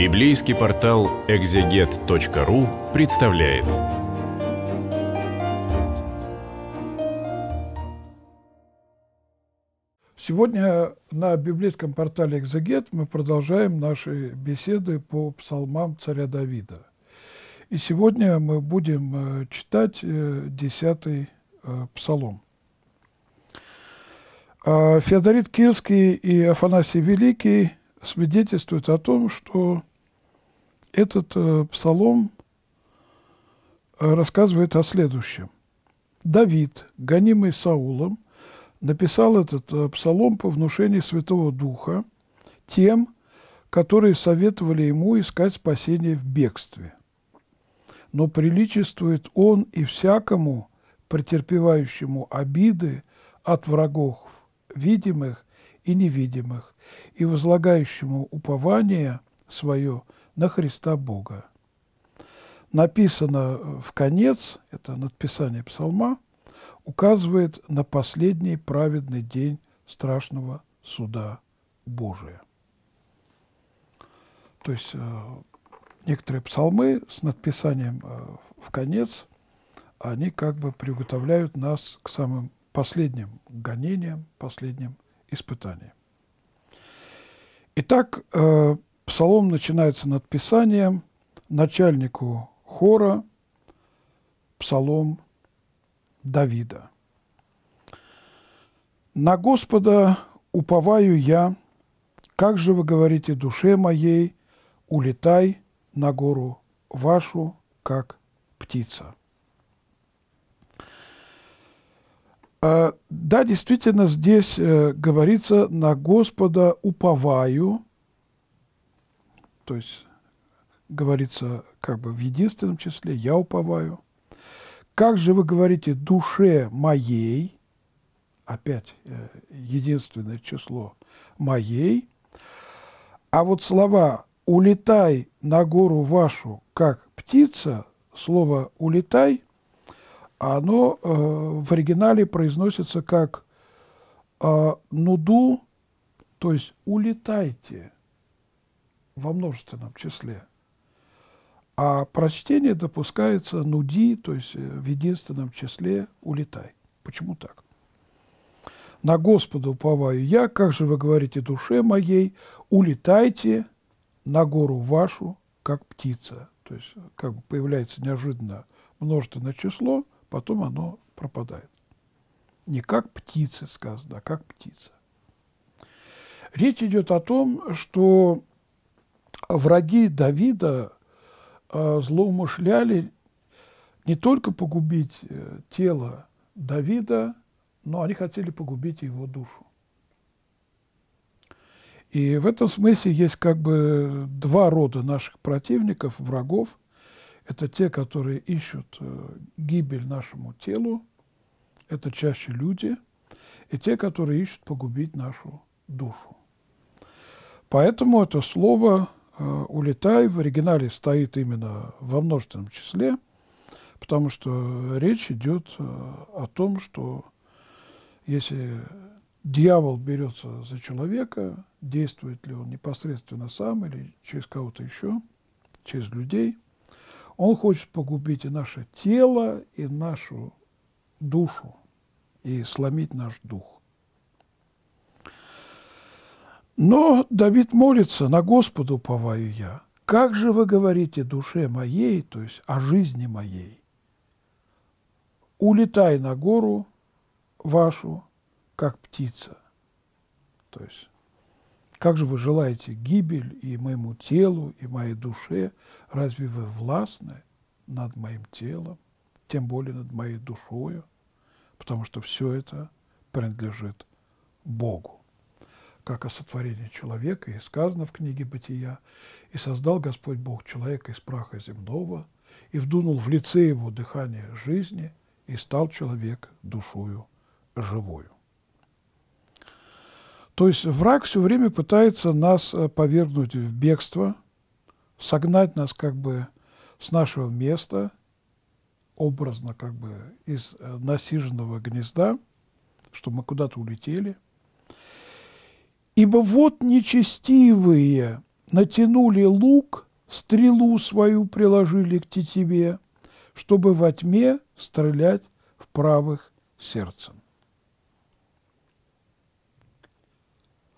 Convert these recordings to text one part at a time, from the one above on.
Библейский портал экзегет.ру представляет. Сегодня на библейском портале «Экзегет» мы продолжаем наши беседы по псалмам царя Давида. И сегодня мы будем э, читать э, десятый э, псалом. А, Феодорит Кирский и Афанасий Великий свидетельствуют о том, что этот э, псалом э, рассказывает о следующем. Давид, гонимый Саулом, написал этот э, псалом по внушению Святого Духа тем, которые советовали ему искать спасение в бегстве. Но приличествует он и всякому, претерпевающему обиды от врагов, видимых и невидимых, и возлагающему упование свое – на Христа Бога. Написано э, в конец, это надписание псалма, указывает на последний праведный день страшного суда Божия. То есть э, некоторые псалмы с надписанием э, в конец, они как бы приготовляют нас к самым последним гонениям, последним испытаниям. Итак, Псалом начинается над Писанием, начальнику хора, псалом Давида. «На Господа уповаю я, как же вы говорите душе моей, улетай на гору вашу, как птица». Э, да, действительно, здесь э, говорится «на Господа уповаю», то есть говорится как бы в единственном числе, я уповаю. Как же вы говорите «душе моей», опять э, единственное число «моей», а вот слова «улетай на гору вашу, как птица», слово «улетай», оно э, в оригинале произносится как э, «нуду», то есть «улетайте» во множественном числе. А прочтение допускается нуди, то есть э, в единственном числе улетай. Почему так? На Господа уповаю я, как же вы говорите душе моей, улетайте на гору вашу, как птица. То есть э, как бы появляется неожиданно множественное число, потом оно пропадает. Не как птица сказано, а как птица. Речь идет о том, что враги Давида э, злоумышляли не только погубить э, тело Давида, но они хотели погубить его душу. И в этом смысле есть как бы два рода наших противников, врагов. Это те, которые ищут э, гибель нашему телу, это чаще люди, и те, которые ищут погубить нашу душу. Поэтому это слово Э, улетай в оригинале стоит именно во множественном числе, потому что речь идет э, о том, что если дьявол берется за человека, действует ли он непосредственно сам или через кого-то еще, через людей, он хочет погубить и наше тело, и нашу душу, и сломить наш дух. Но Давид молится, на Господу уповаю я. Как же вы говорите душе моей, то есть о жизни моей? Улетай на гору вашу, как птица. То есть, как же вы желаете гибель и моему телу, и моей душе? Разве вы властны над моим телом, тем более над моей душою? Потому что все это принадлежит Богу как о сотворении человека, и сказано в книге «Бытия», «И создал Господь Бог человека из праха земного, и вдунул в лице его дыхание жизни, и стал человек душою живою». То есть враг все время пытается нас э, повергнуть в бегство, согнать нас как бы с нашего места, образно как бы из э, насиженного гнезда, что мы куда-то улетели – Ибо вот нечестивые натянули лук, стрелу свою приложили к тетиве, чтобы во тьме стрелять в правых сердцем.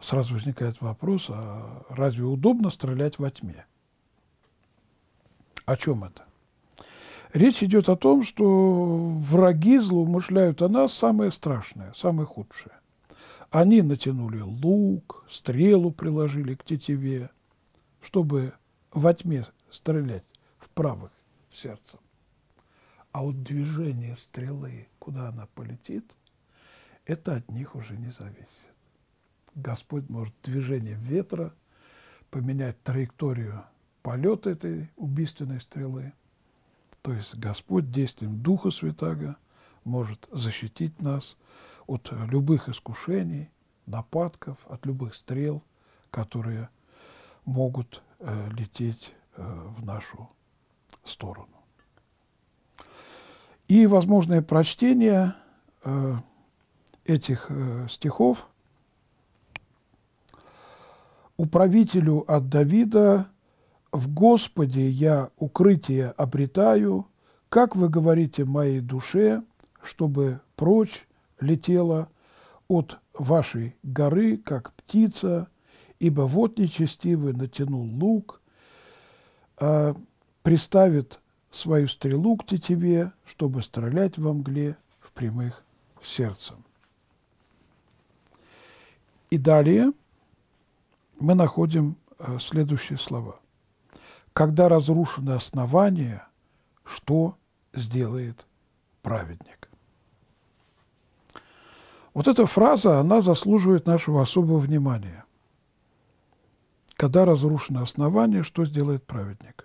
Сразу возникает вопрос, а разве удобно стрелять во тьме? О чем это? Речь идет о том, что враги злоумышляют о нас самое страшное, самое худшее. Они натянули лук, стрелу приложили к тетиве, чтобы во тьме стрелять в правых сердцем. А вот движение стрелы, куда она полетит, это от них уже не зависит. Господь может движением ветра поменять траекторию полета этой убийственной стрелы. То есть Господь действием Духа Святаго может защитить нас от э, любых искушений, нападков, от любых стрел, которые могут э, лететь э, в нашу сторону. И возможное прочтение э, этих э, стихов управителю от Давида «В Господе я укрытие обретаю, как вы говорите моей душе, чтобы прочь летела от вашей горы, как птица, ибо вот нечестивый натянул лук, а приставит свою стрелу к тетиве, чтобы стрелять во мгле в прямых сердцем. И далее мы находим а, следующие слова. «Когда разрушено основание, что сделает праведник?» Вот эта фраза, она заслуживает нашего особого внимания. Когда разрушено основание, что сделает праведник?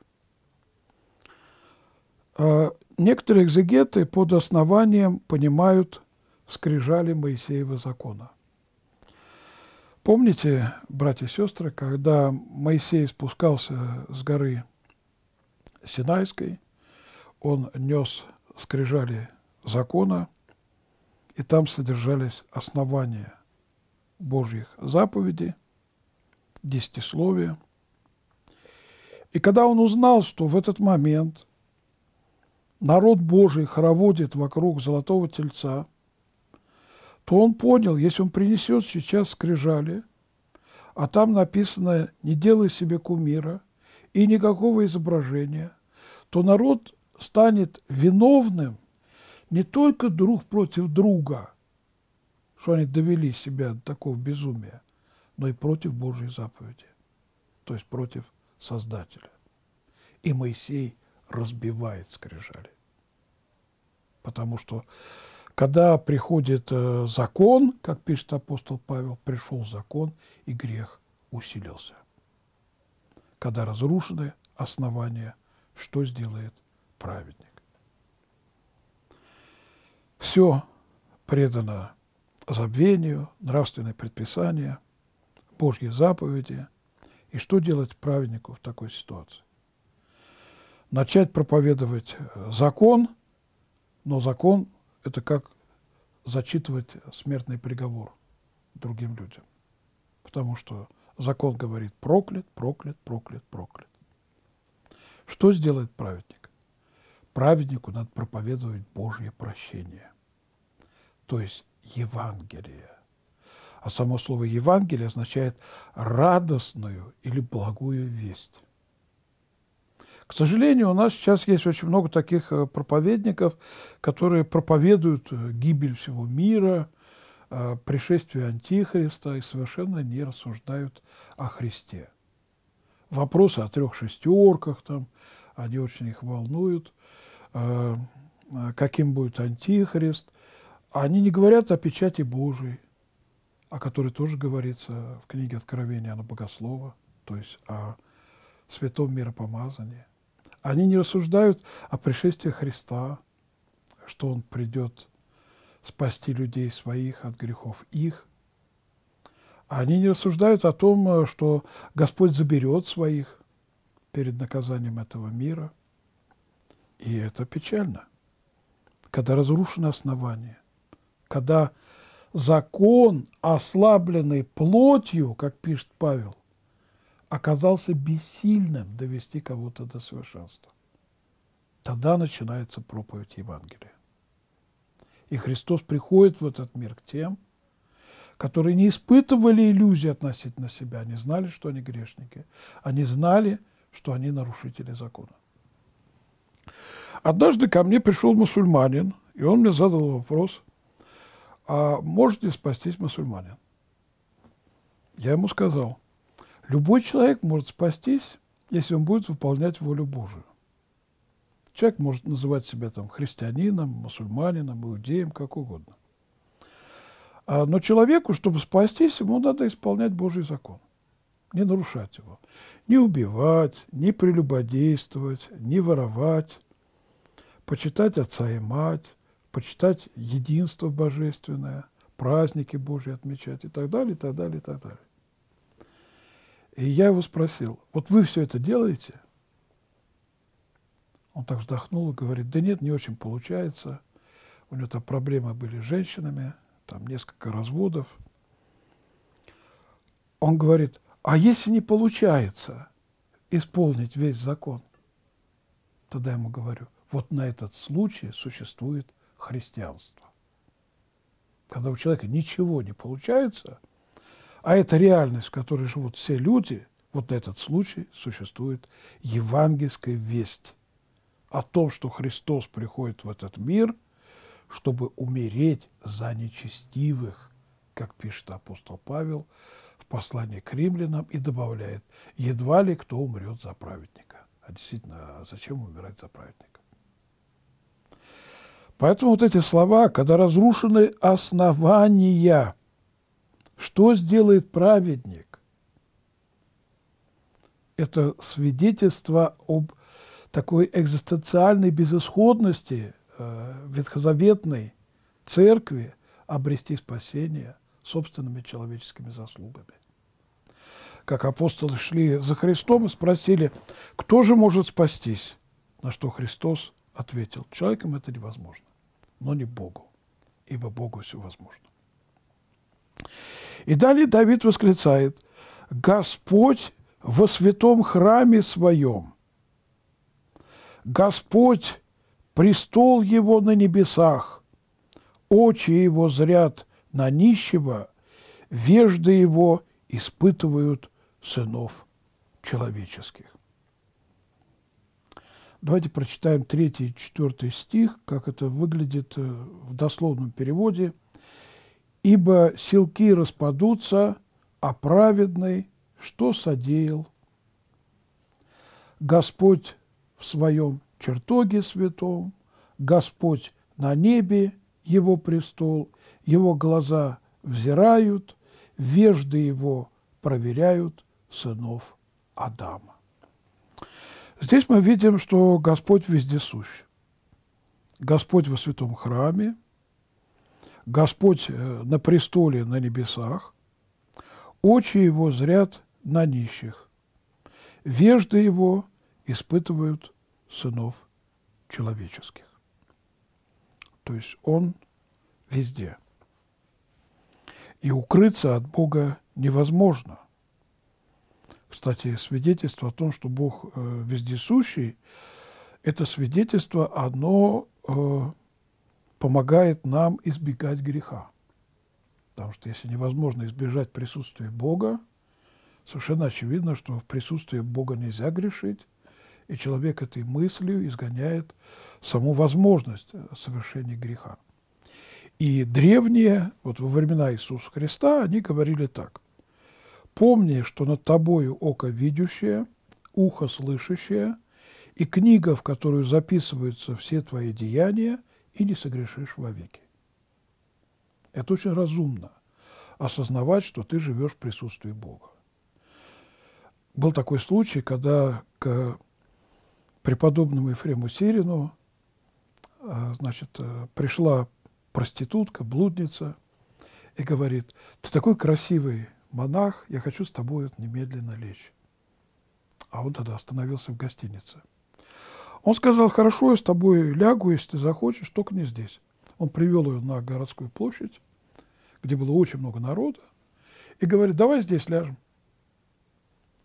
А, некоторые экзегеты под основанием понимают скрижали Моисеева закона. Помните, братья и сестры, когда Моисей спускался с горы Синайской, он нес скрижали закона – и там содержались основания Божьих заповедей, десятисловия. И когда он узнал, что в этот момент народ Божий хороводит вокруг золотого тельца, то он понял, если он принесет сейчас скрижали, а там написано «не делай себе кумира» и никакого изображения, то народ станет виновным – не только друг против друга, что они довели себя до такого безумия, но и против Божьей заповеди, то есть против Создателя. И Моисей разбивает скрижали. Потому что когда приходит э, закон, как пишет апостол Павел, пришел закон, и грех усилился. Когда разрушены основания, что сделает праведник? Все предано забвению, нравственные предписания, Божьи заповеди. И что делать праведнику в такой ситуации? Начать проповедовать э, закон, но закон – это как зачитывать смертный приговор другим людям. Потому что закон говорит проклят, проклят, проклят, проклят. Что сделает праведник? Праведнику надо проповедовать Божье прощение – то есть Евангелие. А само слово «Евангелие» означает радостную или благую весть. К сожалению, у нас сейчас есть очень много таких э, проповедников, которые проповедуют э, гибель всего мира, э, пришествие Антихриста и совершенно не рассуждают о Христе. Вопросы о трех шестерках, там, они очень их волнуют, каким будет Антихрист, а они не говорят о печати Божией, о которой тоже говорится в книге Откровения, она богослова, то есть о святом миропомазании. Они не рассуждают о пришествии Христа, что Он придет спасти людей своих от грехов их. Они не рассуждают о том, что Господь заберет своих перед наказанием этого мира. И это печально, когда разрушено основание – когда закон, ослабленный плотью, как пишет Павел, оказался бессильным довести кого-то до совершенства. Тогда начинается проповедь Евангелия. И Христос приходит в этот мир к тем, которые не испытывали иллюзий относительно себя, они знали, что они грешники, они а знали, что они нарушители закона. Однажды ко мне пришел мусульманин, и он мне задал вопрос, а может ли спастись мусульманин? Я ему сказал, любой человек может спастись, если он будет выполнять волю Божию. Человек может называть себя там христианином, мусульманином, иудеем, как угодно. А, но человеку, чтобы спастись, ему надо исполнять Божий закон, не нарушать его. Не убивать, не прелюбодействовать, не воровать, почитать отца и мать, почитать единство божественное, праздники Божьи отмечать и так далее, и так далее, и так далее. И я его спросил, вот вы все это делаете? Он так вздохнул и говорит, да нет, не очень получается. У него там проблемы были с женщинами, там несколько разводов. Он говорит, а если не получается исполнить весь закон? Тогда я ему говорю, вот на этот случай существует христианства. Когда у человека ничего не получается, а это реальность, в которой живут все люди, вот на этот случай существует евангельская весть о том, что Христос приходит в этот мир, чтобы умереть за нечестивых, как пишет апостол Павел в послании к римлянам и добавляет, едва ли кто умрет за праведника. А действительно, а зачем умирать за праведника? Поэтому вот эти слова, когда разрушены основания, что сделает праведник? Это свидетельство об такой экзистенциальной безысходности э, ветхозаветной церкви обрести спасение собственными человеческими заслугами. Как апостолы шли за Христом и спросили, кто же может спастись? На что Христос – ответил, человеком это невозможно, но не Богу, ибо Богу все возможно. И далее Давид восклицает, «Господь во святом храме своем, Господь, престол его на небесах, очи его зрят на нищего, вежды его испытывают сынов человеческих». Давайте прочитаем третий и четвертый стих, как это выглядит э, в дословном переводе. «Ибо силки распадутся, а праведный что содеял? Господь в своем чертоге святом, Господь на небе, его престол, его глаза взирают, вежды его проверяют сынов Адама. Здесь мы видим, что Господь вездесущ. Господь во святом храме, Господь э, на престоле на небесах, очи его зрят на нищих, вежды его испытывают сынов человеческих. То есть он везде. И укрыться от Бога невозможно – кстати, свидетельство о том, что Бог э, вездесущий, это свидетельство, оно э, помогает нам избегать греха. Потому что если невозможно избежать присутствия Бога, совершенно очевидно, что в присутствии Бога нельзя грешить, и человек этой мыслью изгоняет саму возможность э, совершения греха. И древние, вот во времена Иисуса Христа, они говорили так – Помни, что над тобою око видящее, ухо слышащее, и книга, в которую записываются все твои деяния, и не согрешишь вовеки. Это очень разумно – осознавать, что ты живешь в присутствии Бога. Был такой случай, когда к преподобному Ефрему Сирину а, значит, э, пришла проститутка, блудница, и говорит, ты такой красивый монах, я хочу с тобой немедленно лечь. А он тогда остановился в гостинице. Он сказал, хорошо, я с тобой лягу, если ты захочешь, только не здесь. Он привел ее на городскую площадь, где было очень много народа, и говорит, давай здесь ляжем.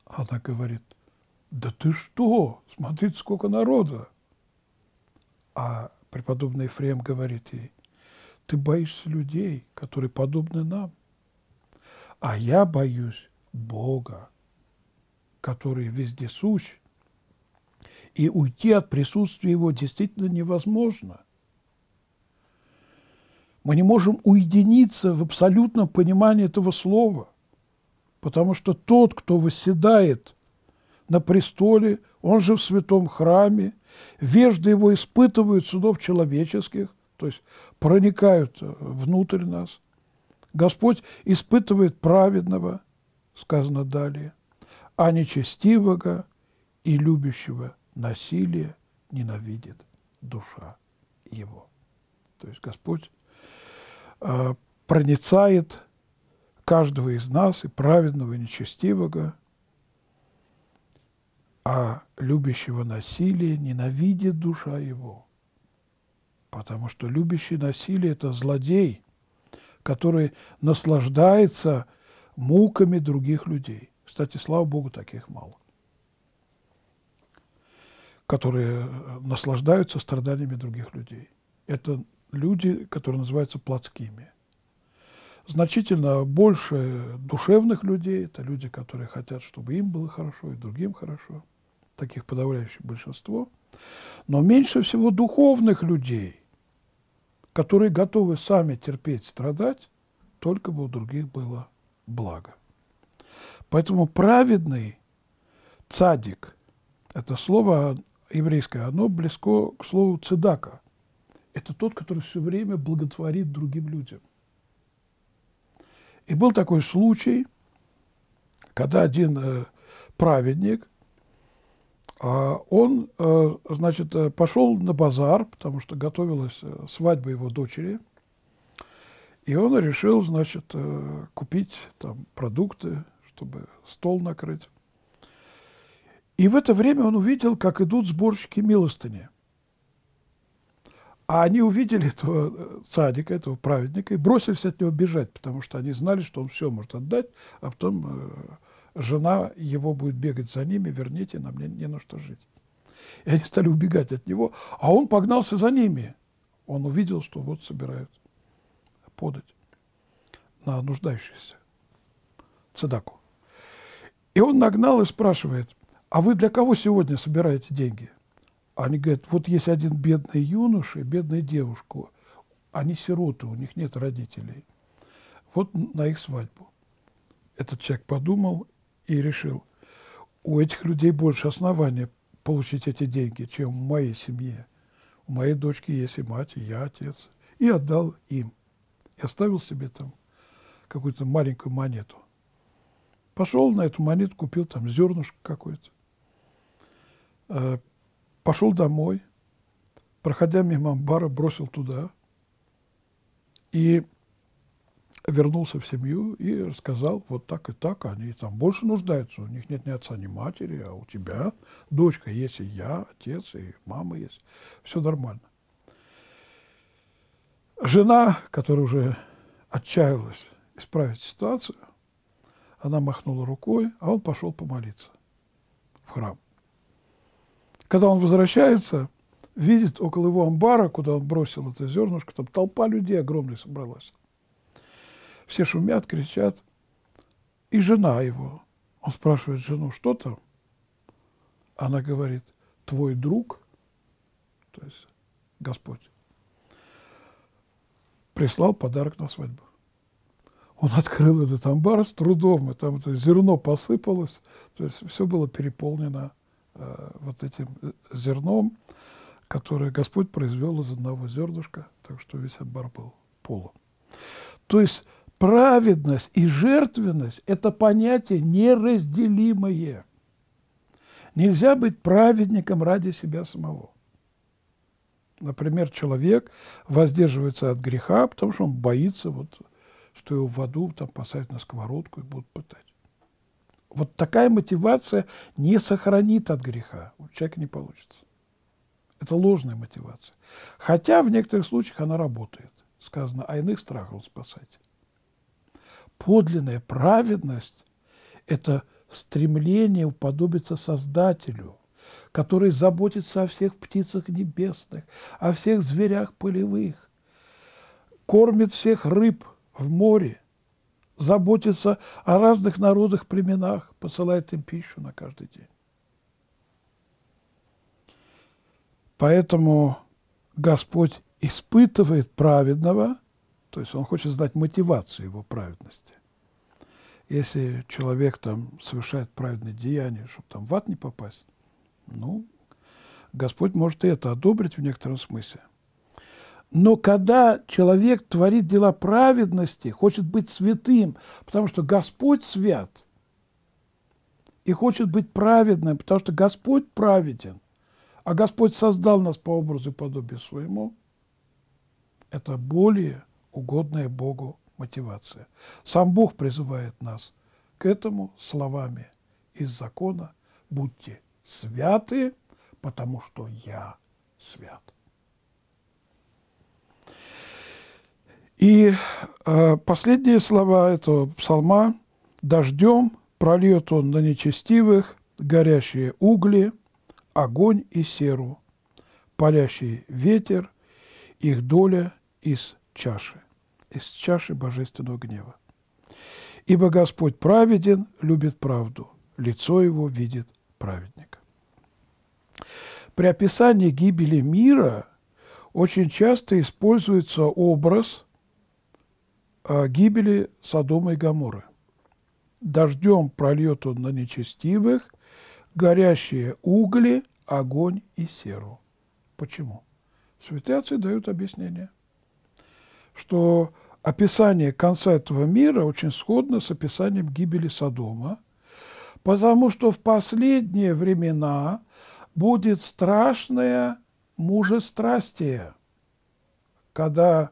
Она говорит, да ты что, смотрите, сколько народа. А преподобный Ефрем говорит ей, ты боишься людей, которые подобны нам а я боюсь Бога, который везде сущ, и уйти от присутствия Его действительно невозможно. Мы не можем уединиться в абсолютном понимании этого слова, потому что тот, кто восседает на престоле, он же в святом храме, вежды его испытывают судов человеческих, то есть проникают э, внутрь нас, Господь испытывает праведного, сказано далее, а нечестивого и любящего насилия ненавидит душа его. То есть Господь а, проницает каждого из нас, и праведного, и нечестивого, а любящего насилие ненавидит душа его. Потому что любящий насилие – это злодей – который наслаждается муками других людей. Кстати, слава Богу, таких мало. Которые наслаждаются страданиями других людей. Это люди, которые называются плотскими. Значительно больше душевных людей, это люди, которые хотят, чтобы им было хорошо и другим хорошо. Таких подавляющее большинство. Но меньше всего духовных людей, которые готовы сами терпеть, страдать, только бы у других было благо. Поэтому праведный цадик, это слово еврейское, оно близко к слову цедака. Это тот, который все время благотворит другим людям. И был такой случай, когда один э, праведник а он, э, значит, э, пошел на базар, потому что готовилась э, свадьба его дочери, и он решил, значит, купить там продукты, чтобы стол накрыть. И в это время он увидел, как идут сборщики милостыни. А они увидели этого цадика, этого праведника, и бросились от него бежать, потому что они знали, что он все может отдать, а потом жена его будет бегать за ними, верните, нам не, не на что жить. И они стали убегать от него, а он погнался за ними. Он увидел, что вот собирают подать на нуждающихся цедаку. И он нагнал и спрашивает, а вы для кого сегодня собираете деньги? Они говорят, вот есть один бедный юноша и бедная девушка. Они сироты, у них нет родителей. Вот на их свадьбу. Этот человек подумал и решил, у этих людей больше основания получить эти деньги, чем в моей семье. У моей дочки есть и мать, и я отец. И отдал им. И оставил себе там какую-то маленькую монету. Пошел на эту монету, купил там зернышко какое-то. А, пошел домой, проходя мимо бара, бросил туда. И вернулся в семью и рассказал, вот так и так, они там больше нуждаются, у них нет ни отца, ни матери, а у тебя дочка есть, и я, отец, и мама есть, все нормально. Жена, которая уже отчаялась исправить ситуацию, она махнула рукой, а он пошел помолиться в храм. Когда он возвращается, видит около его амбара, куда он бросил это зернышко, там толпа людей огромная собралась. Все шумят, кричат. И жена его. Он спрашивает жену, что там? Она говорит, твой друг, то есть Господь, прислал подарок на свадьбу. Он открыл этот амбар с трудом, и там это зерно посыпалось, то есть все было переполнено э, вот этим э, зерном, которое Господь произвел из одного зернышка, так что весь амбар был полон. То есть праведность и жертвенность – это понятия неразделимые. Нельзя быть праведником ради себя самого. Например, человек воздерживается от греха, потому что он боится, вот, что его в аду там, посадят на сковородку и будут пытать. Вот такая мотивация не сохранит от греха. У человека не получится. Это ложная мотивация. Хотя в некоторых случаях она работает. Сказано, а иных страхов спасать подлинная праведность – это стремление уподобиться Создателю, который заботится о всех птицах небесных, о всех зверях полевых, кормит всех рыб в море, заботится о разных народах, племенах, посылает им пищу на каждый день. Поэтому Господь испытывает праведного – то есть он хочет знать мотивацию его праведности. Если человек там совершает праведные деяния, чтобы там в ад не попасть, ну, Господь может и это одобрить в некотором смысле. Но когда человек творит дела праведности, хочет быть святым, потому что Господь свят, и хочет быть праведным, потому что Господь праведен, а Господь создал нас по образу и подобию своему, это более угодная Богу мотивация. Сам Бог призывает нас к этому словами из закона «Будьте святы, потому что я свят». И э, последние слова этого псалма «Дождем прольет он на нечестивых горящие угли, огонь и серу, палящий ветер, их доля из чаши» из чаши божественного гнева. Ибо Господь праведен, любит правду, лицо его видит праведника. При описании гибели мира очень часто используется образ а, гибели Содома и Гаморы. Дождем прольет он на нечестивых, горящие угли, огонь и серу. Почему? Святые отцы дают объяснение, что описание конца этого мира очень сходно с описанием гибели Содома, потому что в последние времена будет страшное мужестрастие, когда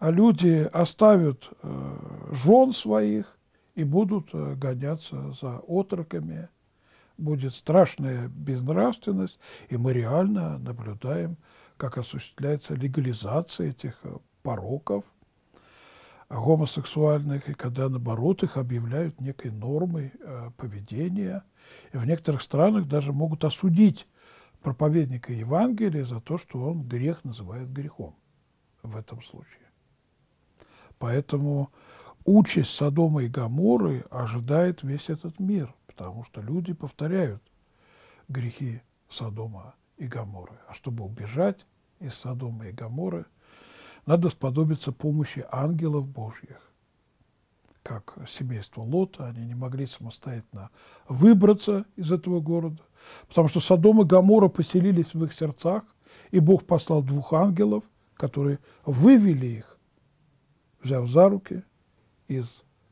люди оставят э, жен своих и будут э, гоняться за отроками, будет страшная безнравственность, и мы реально наблюдаем, как осуществляется легализация этих э, пороков – гомосексуальных, и когда, наоборот, их объявляют некой нормой э, поведения. И в некоторых странах даже могут осудить проповедника Евангелия за то, что он грех называет грехом в этом случае. Поэтому участь Содома и Гаморы ожидает весь этот мир, потому что люди повторяют грехи Содома и Гаморы. А чтобы убежать из Содома и Гаморы – надо сподобиться помощи ангелов Божьих. Как семейство Лота, они не могли самостоятельно выбраться из этого города, потому что Содом и Гамора поселились в их сердцах, и Бог послал двух ангелов, которые вывели их, взяв за руки из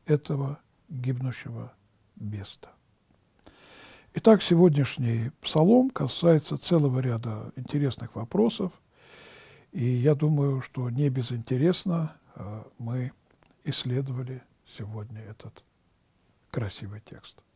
этого гибнущего беста. Итак, сегодняшний псалом касается целого ряда интересных вопросов – и я думаю, что не безинтересно э, мы исследовали сегодня этот красивый текст.